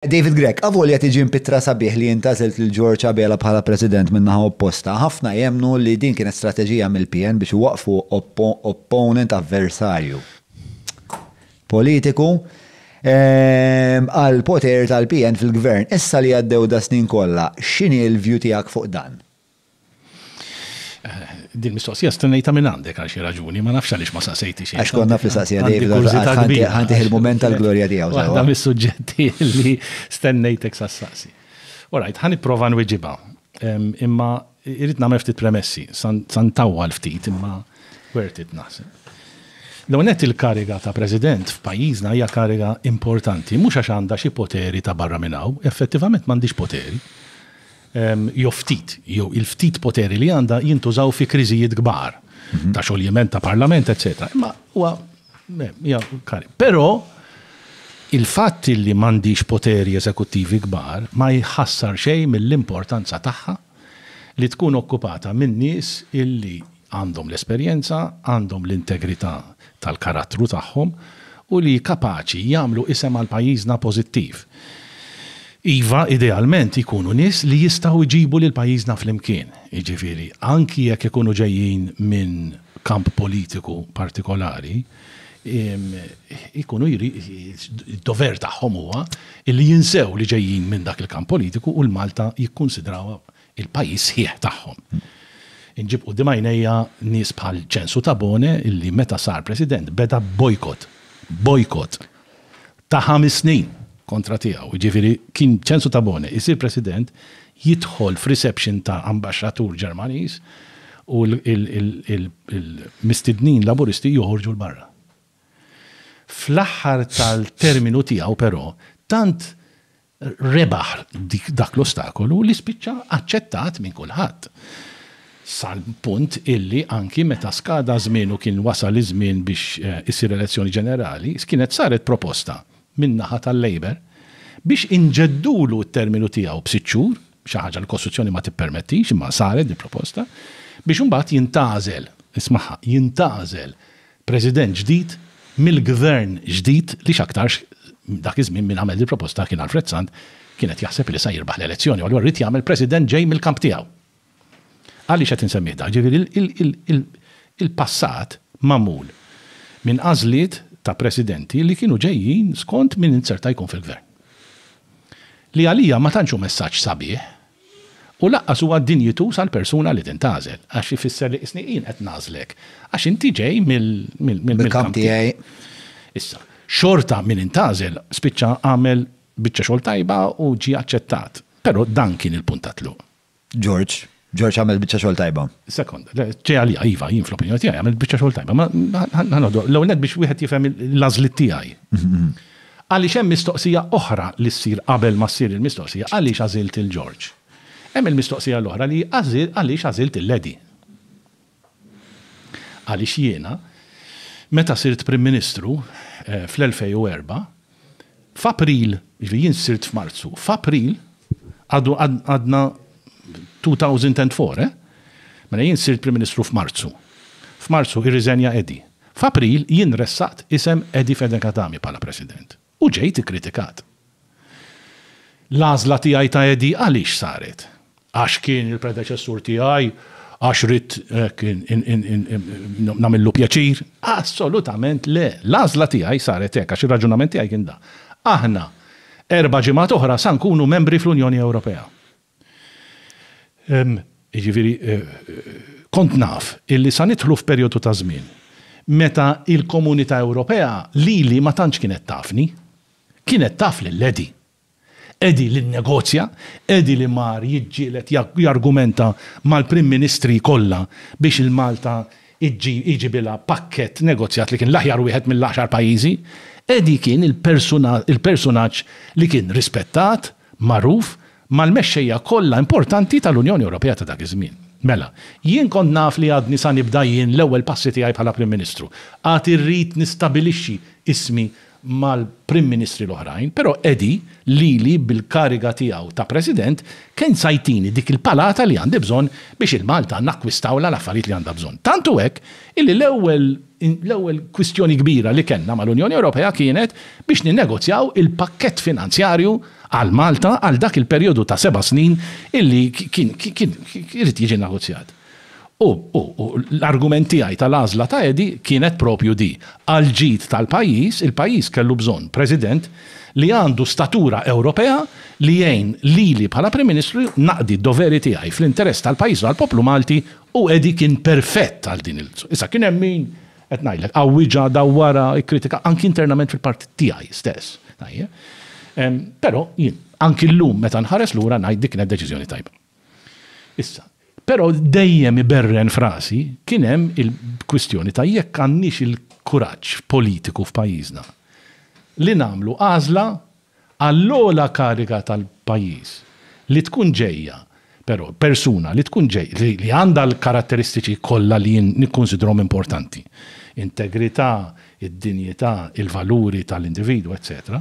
David Gregg, għavolja tiġi mpitra sabiħ li jintazilt l-George Abela bħala president minnaħa opposta. ħafna jemnu li din kienet strateġija mill-PN biex waqfu opponent avversarju. Politiku ehm, għal poter tal-PN fil-gvern, issa li għaddew da snin kolla, xini l-vju tijak fuq dan? din mistoqsija stennejta minn għandek għal xi raġuni, ma nafx għaliex ma saqsejti xie. Għax konna fl saqsija David, ħanti il-moment tal-glorja tiegħu. Waħda mis-suġġetti li stennejtek saqsi. Orajt, ħani prova nwiġiba. Imma irrid nagħmel ftit premessi, l ftit imma worth it naħseb. L-għonet il-kariga ta' president f'pajjiżna hija kariga importanti, mhux għax għandha xi poteri ta' barra minnaw, effettivament m'għandix poteri jew ftit, jew il-ftit poteri li għandha jintużaw fi kriżijiet kbar mhm. ta' xogħliment ta' parlament, etc. Imma huwa Però il fat li m'għandix poteri eżekuttivi kbar ma jħassar xejn mill-importanza tagħha li tkun okkupata minn nies illi għandhom l-esperjenza, għandhom l-integrità tal-karattru tagħhom u li kapaċi jagħmlu isem għal pajjiżna pożittiv. Iva, idealment, ikunu nis li jistaw iġibu li l-pajizna fl-imkien. Iġifiri, anki jekk ikunu ġejjin minn kamp politiku partikolari, ikunu jiri, dover taħħom huwa li jinsew li ġejjin minn dak il-kamp politiku u l-Malta jikkonsidrawa il-pajis hieħ taħħom. Inġib u dimajnija nis bħal ċensu tabone illi meta sar president beda bojkot, bojkot ta' ħames snin kontra tiegħu. Ġifieri kien ċensu Tabone isir president jidħol f'reception ta' ambaxxatur Ġermaniż u l-mistidnin laburisti joħorġu l-barra. Fl-aħħar tal-terminu tiegħu però tant rebaħ dak l-ostakolu li spiċċa aċċettat minn kulħadd sal-punt illi anki meta skada żmienu kien wasal iż-żmien biex eh, isir elezzjoni ġenerali, kienet saret proposta minnaħa tal-Labor biex inġeddulu t-terminu tiegħu b'siċċur, xi ħaġa l-Kostituzzjoni ma tippermettix imma saret di proposta, biex imbagħad jintażel, ismaħa, jintażel president ġdid mill-gvern ġdid li x'aktarx dak iż-żmien minn għamel di proposta kien Alfred Sand kienet jaħseb li sa jirbaħ l-elezzjoni, għal rrit jagħmel president ġej mill-kamp tiegħu. Għaliex qed insemmi dak, il-passat mamul minn għażliet ta' presidenti li kienu ġejjin skont minn inserta jkun fil-gvern. Li għalija ma tantxu messaġġ sabiħ u laqqas huwa dinjitu sal-persuna li tintażel għax ifisser li isniqin qed nażlek għax inti ġej mill-kamp tiegħi. Issa, xorta minn intażel spiċċa għamel biċċa xogħol tajba u ġi aċċettat. Però dan kien il-puntatlu. George, George għamil bieċa xol tajba. Sekond, ċe għalli għajva, jien fl-opinjoni għamil bieċa xol tajba. Ma għanodu, l-għonet biex wieħed jifem l-azlit tijaj. Għalli xem mistoqsija oħra li s-sir qabel ma s-sir il-mistoqsija, għalli xazilt il-George. Hemm il-mistoqsija l-oħra li għalli xazilt il-Ledi. Għalli xiena, meta sirt Prim Ministru eh, fl-2004, f'April, jien sirt f'Marzu, f'April għadna 2004, eh? Mela jien sirt Prim Ministru f'Marzu. F'Marzu irriżenja Edi. F'April jien ressat isem Edi Fedekatami pala President. U ġejt ikkritikat. L-għażla tiegħi ta' Edi għaliex saret? Għax kien il-predeċessur tiegħi għax rrit eh, namillu pjaċir. Assolutament le. Lazla għaj saret ek, għax il-raġunament tijaj kien da. Aħna, erba ġimat oħra san kunu membri fl-Unjoni Ewropea ġifiri, eh, eh, kont naf illi sa nitħlu f'perjodu ta' żmien meta il-komunità Ewropea li li ma tantx kienet tafni, kienet taf li l-edi. Edi li negozja edi li mar jidġilet jargumenta mal-Prim Ministri kollha biex il-Malta iġi bila pakket negozjat li kien laħjar aħjar wieħed mill-10 pajjiżi, edi kien il-personaġġ li kien rispettat, maruf, mal-mexxejja kollha importanti tal-Unjoni Ewropea ta' dak iż-żmien. Mela, jien kont naf li għadni sa nibda jien l-ewwel passi tiegħi bħala Prim Ministru. Għad irrid nistabilixxi ismi mal-Prim Ministri l-oħrajn, pero Edi lili bil-kariga tiegħu ta' President kien sajtini dik il-palata li għandi bżonn biex il-Malta nakkwistaw la l-affarijiet li għandha bżonn. Tantu hekk illi l-ewwel l-ewwel kwistjoni kbira li kellna mal-Unjoni Ewropea kienet biex ninnegozjaw il-pakkett finanzjarju għal Malta għal dak il-perjodu ta' seba' snin illi kien irid jiġi negozjat. U l-argumenti għaj tal-azla ta' edi kienet propju di. għal ġid tal-pajis, il-pajis kellu bżon president li għandu statura Ewropea li jgħin li li bħala Prim Ministru naqdi doveri tiegħi fl-interess tal-pajis għal-poplu Malti u edi kien perfett għal din il Issa kien hemm min qed ngħidlek għawwiġa dawwara kritika anki internament fil-partit tiegħi stess. Però jien anki llum meta nħares lura ngħid dik deċiżjoni tajba. Issa, Pero dejjem iberren frasi kienem il-kwistjoni ta' jekk għannix il-kuraċ politiku f'pajjiżna li namlu għażla għall-ola karika tal-pajjiż li tkun ġejja pero persuna li tkun ġej, li għanda l-karatteristiċi kollha li nikkonsidrom importanti. Integrità, id-dinjità, il-valuri tal-individu, etc.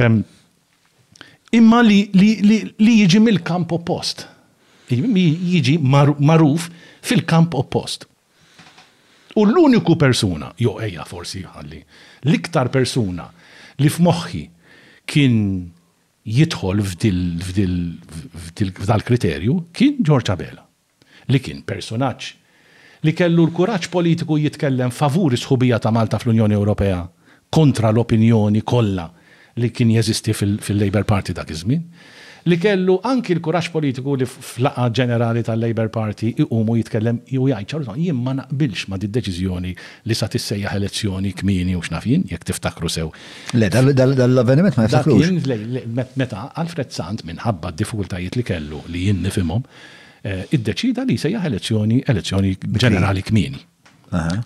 Um, imma li, li, li, li jiġi mill-kamp oppost jiġi maruf fil-kamp oppost. U l-uniku persuna, jo eja forsi ħalli, l-iktar persuna li f'moħħi kien jidħol f'dal kriterju kien George Abela. Li kien personaċ li kellu l-kuraġġ politiku jitkellem favur sħubija ta' Malta fl-Unjoni Ewropea kontra l-opinjoni kollha li kien jeżisti fil-Labor Party dak iż-żmien li kellu anki l-kuraġġ politiku li flaqa ġenerali tal-Labor Party iqumu jitkellem ju jgħid ċarżon, jien ma naqbilx ma d-deċiżjoni li sa tissejjaħ elezzjoni kmini u xnafin, jekk tiftakru sew. Le, dal-avveniment ma jiftakrux. Meta Alfred Sant minħabba d difkultajiet li kellu li jien nifimhom, eh, iddeċida li sejja elezzjoni elezzjoni ġenerali kmini.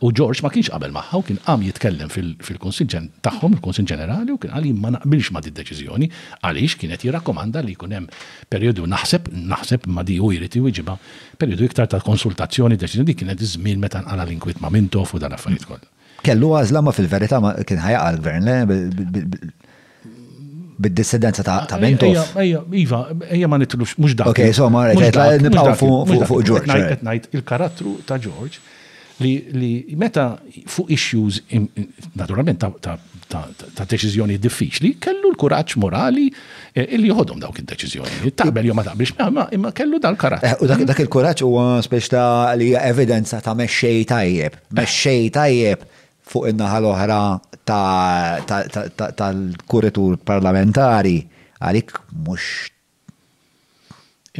U George ma kienx qabel magħha u kien qam jitkellem fil-Konsil tagħhom, il-Konsil Ġenerali, u kien għal ma naqbilx ma' d deċiżjoni għaliex kienet jirrakkomanda li jkun hemm perjodu naħseb naħseb ma di u jrid iġiba perjodu iktar ta' konsultazzjoni deċiżjoni kienet iż-żmien meta nqala l-inkwit ma' mintof u dan affarijiet kollha. Kellu għażla ma fil-verità ma kien ħajaqa l-gvern bid-dissidenza ta' Mentof. Ejja, Iva, ejja ma nitlux, mux dak. Ok, so ma rejt, fuq George. il-karattru ta' George li li meta fuq issues naturalment ta' deċiżjoni diffiċli kellu l-kuraġġ morali illi joħodhom dawk id-deċiżjoni. Tabel jew ma taqbilx imma kellu dal-karaġġ. U dak il-kuraġġ huwa speċ ta' li evidenza ta' mexxej tajjeb, mexxej tajjeb fuq in-naħa l-oħra tal-kuritur parlamentari għalik mhux.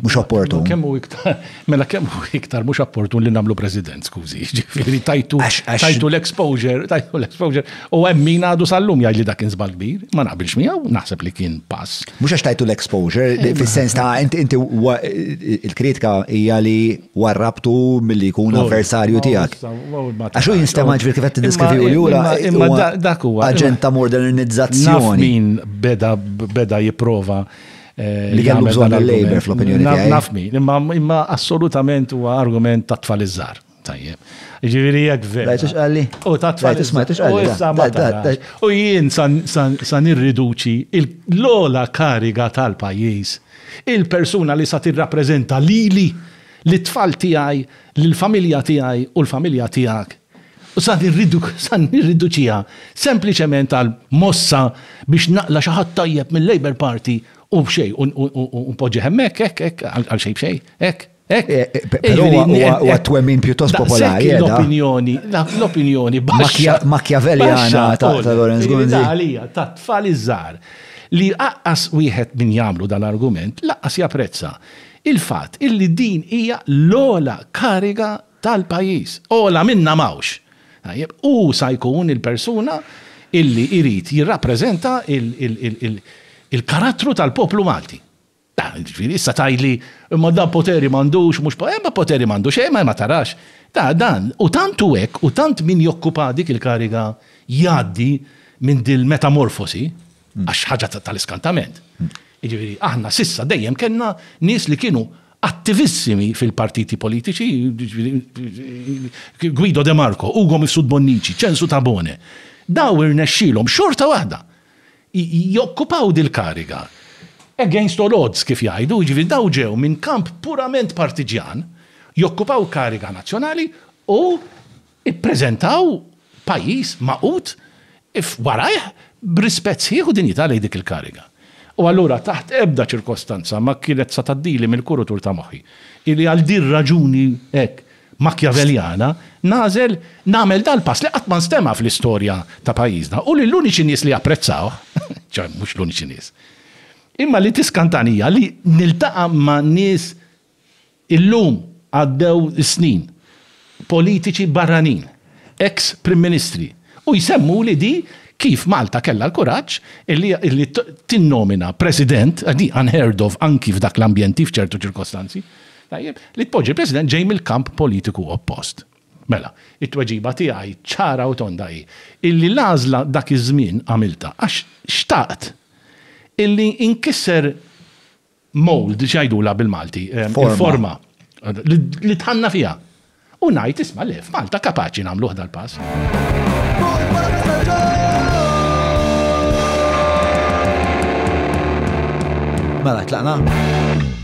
Mux mela, opportun. Kemm u iktar, mela kemm u iktar mux apportu li namlu president, skużi. Ġifiri, tajtu, tajtu l-exposure, tajtu l-exposure. U emmin għadu sal-lum jgħaj dakin zbalbir, ma naqbilx għaw, naħseb li kien pass. Mux għax tajtu l-exposure, eh, fil-sens ta' inti il-kritika hija li warrabtu mill-li kun avversarju tiegħek. Għaxu jinstemaġ fil kifet t-diskrivi u jura. Imma dak huwa. Aġenta modernizzazzjoni. Min beda jipprova Eh, li għandu bżon il-labor fl-opinjoni Nafmi, imma assolutament huwa argument ta' tfalizzar. Tajjeb. Ġiviri jek vera. Dajtix għalli? U ta' tfal. U jien san irriduċi l-ola kariga tal-pajis. Il-persuna li sa' tirrapprezenta lili, l-tfal tijaj, l-familja tijaj u l-familja tijak. U sa irridu, san irridu sempliciment għal mossa biex naqla xaħat tajjeb mill-Labor Party u bxej, un poġi hemmek, ek, ek, għal xej bxej, ek. Ek, u twemmin pjuttost popolari. Eh, l-opinjoni, l-opinjoni, Makjaveljana ta' Lorenz għalija Ta' tfal iż-żar li aqqas wieħed min jagħmlu dan argument, laqqas japprezza il-fatt illi din hija l-ola kariga tal-pajis. Ola minna mawx. U sa jkun il-persuna illi irrit jirrappreżenta il-, il, il, il, il il-karattru tal-poplu Malti. Ġifiri, issa tajli, ma dan poteri mandux, mux eh, ma poteri mandux, eh, ma ma tarax. Ta' dan, u tant u ek, u tant min jokkupa dik il-kariga jaddi minn dil-metamorfosi, hmm. għax ħagġa tal-iskantament. Ġifiri, aħna sissa dejjem kena nis li kienu attivissimi fil-partiti politiċi, Guido De Marco, Ugo Mifsud Bonnici, Censu Tabone, daw irnexxilhom xorta waħda jokkupaw dil-kariga. Against all odds kif jgħidu, ġivin jiġifieri daw ġew minn kamp purament partiġjan, jokkupaw kariga nazzjonali u ippreżentaw pajis maqut warajh brispet sieħu din lejn dik il-kariga. U allura taħt ebda ċirkostanza ma kienet sa taddili mill-kurutur ta' moħħi. Ili għal dir raġuni hekk Machiavelliana, nażel namel dal-pass li qatt ma nstema fl-istorja ta' pajjiżna u li l-uniċi nies li apprezzaw, ċaj, mhux l-uniċi nies. Imma li tiskantanija li niltaqa' ma' nies illum għaddew snin politiċi barranin, ex prim ministri, u jsemmu li di kif Malta kella l-kuraċ illi, illi tinnomina president, di unheard of anki f'dak l-ambjenti f'ċertu ċirkostanzi, Tajjeb, li tpoġġi president ġej mill-kamp politiku oppost. Mela, it-tweġiba tiegħi ċara u tonda hi illi lażla dak iż-żmien għamilta għax xtaqt illi inkisser mold xajdula bil-Malti, forma li tħanna fija. U najt isma le, f'Malta kapaċi nagħmlu dal-pass. Mela, tlaqna.